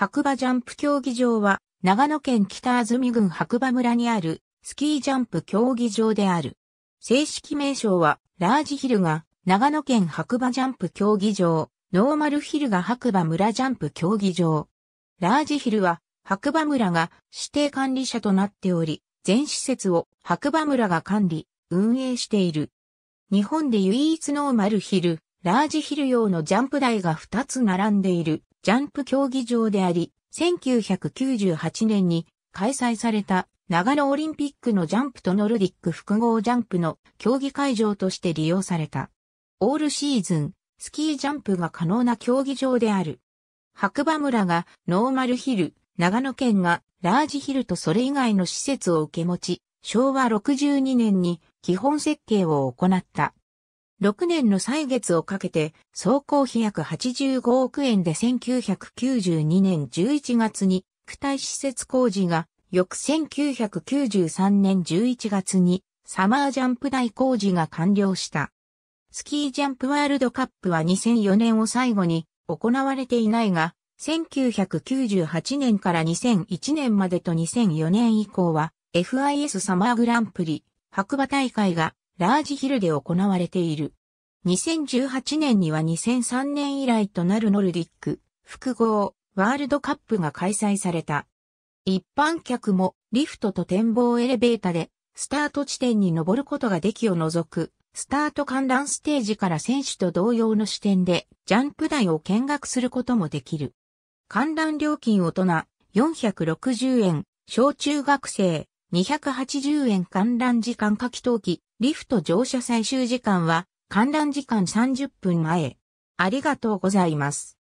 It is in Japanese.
白馬ジャンプ競技場は、長野県北安住郡白馬村にある、スキージャンプ競技場である。正式名称は、ラージヒルが、長野県白馬ジャンプ競技場、ノーマルヒルが白馬村ジャンプ競技場。ラージヒルは、白馬村が指定管理者となっており、全施設を白馬村が管理、運営している。日本で唯一ノーマルヒル、ラージヒル用のジャンプ台が2つ並んでいる。ジャンプ競技場であり、1998年に開催された長野オリンピックのジャンプとノルディック複合ジャンプの競技会場として利用された。オールシーズン、スキージャンプが可能な競技場である。白馬村がノーマルヒル、長野県がラージヒルとそれ以外の施設を受け持ち、昭和62年に基本設計を行った。6年の歳月をかけて、総工費約85億円で1992年11月に、区体施設工事が、翌1993年11月に、サマージャンプ台工事が完了した。スキージャンプワールドカップは2004年を最後に行われていないが、1998年から2001年までと2004年以降は FIS サマーグランプリ白馬大会がラージヒルで行われている。2018年には2003年以来となるノルディック複合ワールドカップが開催された。一般客もリフトと展望エレベータでスタート地点に登ることができを除くスタート観覧ステージから選手と同様の視点でジャンプ台を見学することもできる。観覧料金大人460円、小中学生280円観覧時間夏き冬季、リフト乗車最終時間は観覧時間30分前。ありがとうございます。